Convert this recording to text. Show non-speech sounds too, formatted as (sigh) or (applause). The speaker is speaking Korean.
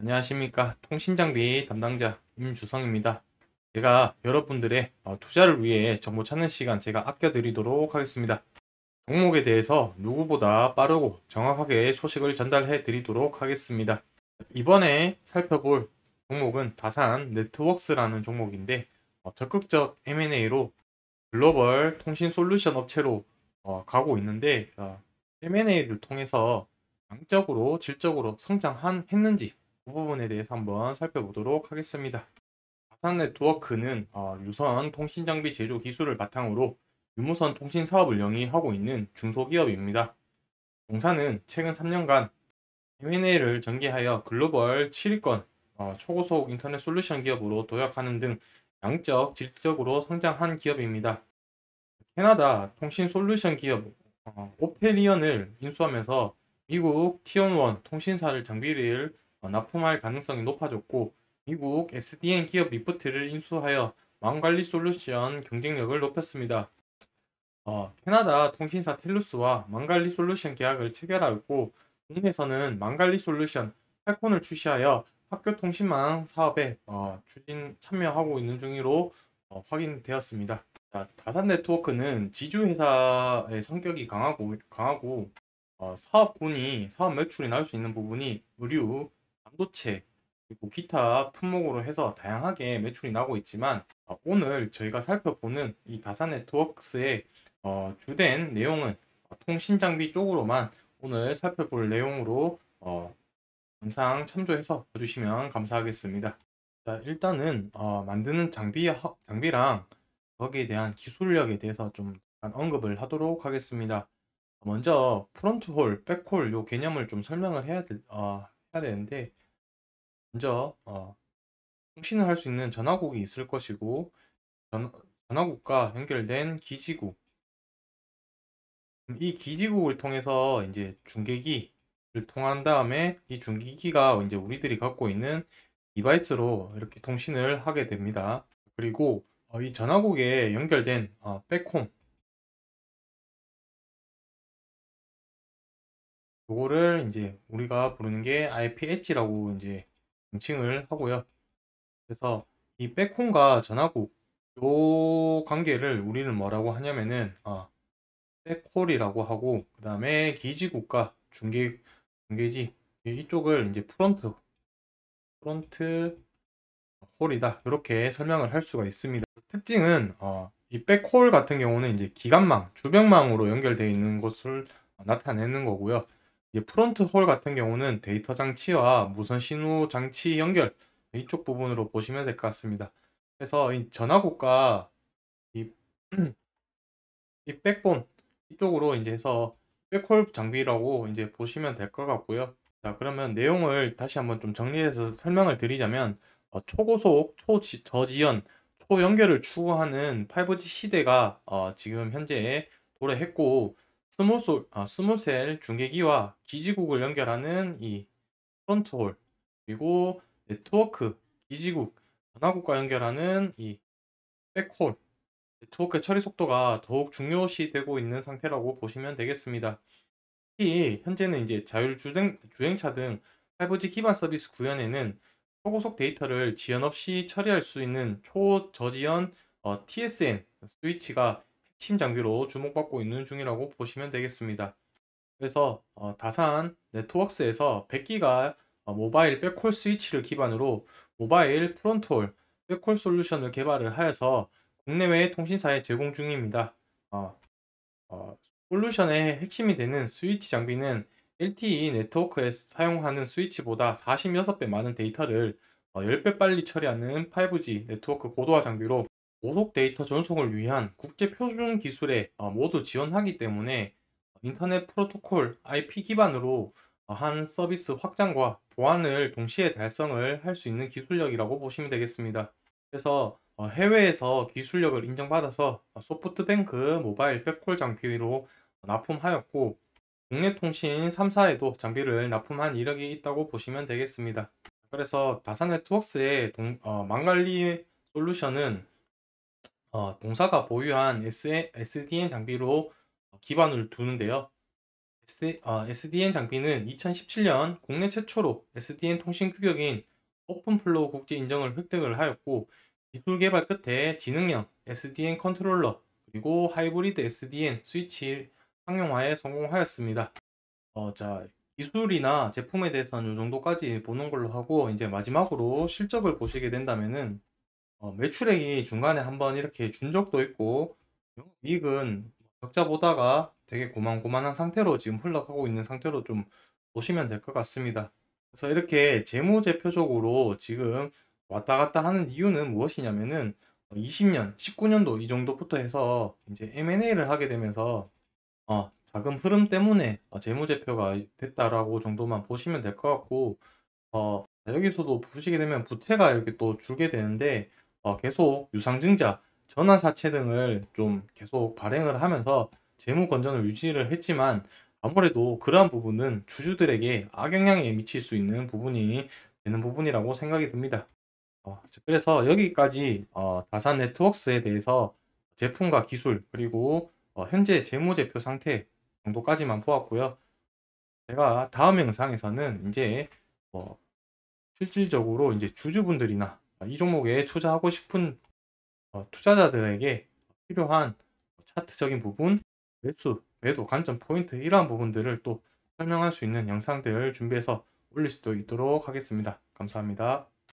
안녕하십니까 통신장비 담당자 임주성입니다 제가 여러분들의 어, 투자를 위해 정보 찾는 시간 제가 아껴 드리도록 하겠습니다 종목에 대해서 누구보다 빠르고 정확하게 소식을 전달해 드리도록 하겠습니다 이번에 살펴볼 종목은 다산 네트웍스라는 종목인데 어, 적극적 M&A로 글로벌 통신 솔루션 업체로 어, 가고 있는데 M&A를 통해서 양적으로 질적으로 성장한 했는지 그 부분에 대해서 한번 살펴보도록 하겠습니다. 아산 네트워크는 어, 유선 통신 장비 제조 기술을 바탕으로 유무선 통신 사업을 영위하고 있는 중소기업입니다. 공사는 최근 3년간 M&A를 전개하여 글로벌 7위권 어, 초고속 인터넷 솔루션 기업으로 도약하는 등 양적, 질적으로 성장한 기업입니다. 캐나다 통신 솔루션 기업 어, 옵테리언을 인수하면서 미국 티온원 통신사를 장비를 어, 납품할 가능성이 높아졌고 미국 SDN 기업 리프트를 인수하여 망관리 솔루션 경쟁력을 높였습니다. 어, 캐나다 통신사 텔루스와 망관리 솔루션 계약을 체결하였고 국내에서는 망관리 솔루션 팔콘을 출시하여 학교 통신망 사업에 어, 추진 참여하고 있는 중으로 어, 확인되었습니다. 자, 다산 네트워크는 지주 회사의 성격이 강하고 강하고 어, 사업군이 사업 매출이 나올 수 있는 부분이 의류, 반도체 그리고 기타 품목으로 해서 다양하게 매출이 나고 있지만 어, 오늘 저희가 살펴보는 이 다산 네트워크스의 어, 주된 내용은 어, 통신 장비 쪽으로만 오늘 살펴볼 내용으로 어, 영상 참조해서 봐주시면 감사하겠습니다. 자, 일단은 어, 만드는 장비 장비랑 거기에 대한 기술력에 대해서 좀 언급을 하도록 하겠습니다. 먼저 프론트홀, 백홀 요 개념을 좀 설명을 해야 될, 어, 해야 되는데 먼저 어, 통신을 할 수 있는 전화국이 있을 것이고 전, 전화국과 연결된 기지국 이 기지국을 통해서 이제 중계기를 통한 다음에 이 중계기가 이제 우리들이 갖고 있는 디바이스로 이렇게 통신을 하게 됩니다. 그리고 어, 이 전화국에 연결된 어, 백홈 그거를 이제 우리가 부르는 게 IP 엣지라고 이제 명칭을 하고요. 그래서 이 백홈과 전화국 요 관계를 우리는 뭐라고 하냐면은 아, 백홀이라고 하고 그 다음에 기지국과 중계 중계지 이쪽을 이제 프론트 프론트 홀이다 이렇게 설명을 할 수가 있습니다. 특징은 어, 이 백홀 같은 경우는 이제 기관망 주변망으로 연결되어 있는 것을 나타내는 거고요. 프론트 홀 같은 경우는 데이터 장치와 무선 신호 장치 연결 이쪽 부분으로 보시면 될 것 같습니다. 그래서 이전화국과 이, (clears throat) 이 백본 이쪽으로 이제 해서 백홀 장비라고 이제 보시면 될 것 같고요. 자 그러면 내용을 다시 한번 좀 정리해서 설명을 드리자면 어, 초고속, 초저지연, 초연결을 추구하는 5G 시대가 어, 지금 현재 도래했고 스몰솔, 아, 스몰셀 중계기와 기지국을 연결하는 이 프론트홀 그리고 네트워크, 기지국, 전화국과 연결하는 이 백홀 네트워크 처리 속도가 더욱 중요시되고 있는 상태라고 보시면 되겠습니다. 특히 현재는 이제 자율주행 주행차 등 5G 기반 서비스 구현에는 초고속 데이터를 지연 없이 처리할 수 있는 초저지연 어, TSN 스위치가 핵심장비로 주목받고 있는 중이라고 보시면 되겠습니다. 그래서 어, 다산 네트워크에서 100기가 어, 모바일 백홀 스위치를 기반으로 모바일 프론트홀 백홀 솔루션을 개발을 하여서 국내외 통신사에 제공 중입니다. 어, 어 솔루션의 핵심이 되는 스위치 장비는 LTE 네트워크에 사용하는 스위치보다 46배 많은 데이터를 10배 어, 빨리 처리하는 5G 네트워크 고도화 장비로 고속 데이터 전송을 위한 국제 표준 기술에 어, 모두 지원하기 때문에 인터넷 프로토콜 IP 기반으로 어, 한 서비스 확장과 보안을 동시에 달성을 할 수 있는 기술력이라고 보시면 되겠습니다. 그래서 어, 해외에서 기술력을 인정받아서 소프트뱅크 모바일 백홀 장비로 납품하였고 국내 통신 3사에도 장비를 납품한 이력이 있다고 보시면 되겠습니다. 그래서 다산 네트웍스의 망갈리 솔루션은 어, 동사가 보유한 SDN 장비로 어, 기반을 두는데요. SDN 어, 장비는 2017년 국내 최초로 SDN 통신 규격인 오픈플로우 국제 인정을 획득을 하였고 기술 개발 끝에 지능형 SDN 컨트롤러 그리고 하이브리드 SDN 스위치 상용화에 성공하였습니다. 어, 자, 기술이나 제품에 대해서는 이 정도까지 보는 걸로 하고 이제 마지막으로 실적을 보시게 된다면은 어, 매출액이 중간에 한번 이렇게 준 적도 있고 이익은 적자 보다가 되게 고만고만한 상태로 지금 흘러가고 있는 상태로 좀 보시면 될 것 같습니다. 그래서 이렇게 재무제표적으로 지금 왔다 갔다 하는 이유는 무엇이냐면은 20년, 어, 19년도 이 정도부터 해서 이제 M&A를 하게 되면서 어, 자금 흐름 때문에 어, 재무제표가 됐다라고 정도만 보시면 될 것 같고 어, 여기서도 보시게 되면 부채가 이렇게 또 줄게 되는데 어, 계속 유상증자, 전환사채 등을 좀 계속 발행을 하면서 재무 건전을 유지를 했지만 아무래도 그러한 부분은 주주들에게 악영향에 미칠 수 있는 부분이 되는 부분이라고 생각이 듭니다. 어, 그래서 여기까지 어, 다산 네트웍스에 대해서 제품과 기술 그리고 어, 현재 재무제표 상태 정도까지만 보았고요. 제가 다음 영상에서는 이제 어, 실질적으로 이제 주주분들이나 아, 이 종목 에 투자하고 싶은 어, 투자자들에게 필요한 차트적인 부분, 매수, 매도, 관점, 포인트 이러한 부분들을 또 설명할 수 있는 영상들을 준비해서 올릴 수도 있도록 하겠습니다. 감사합니다.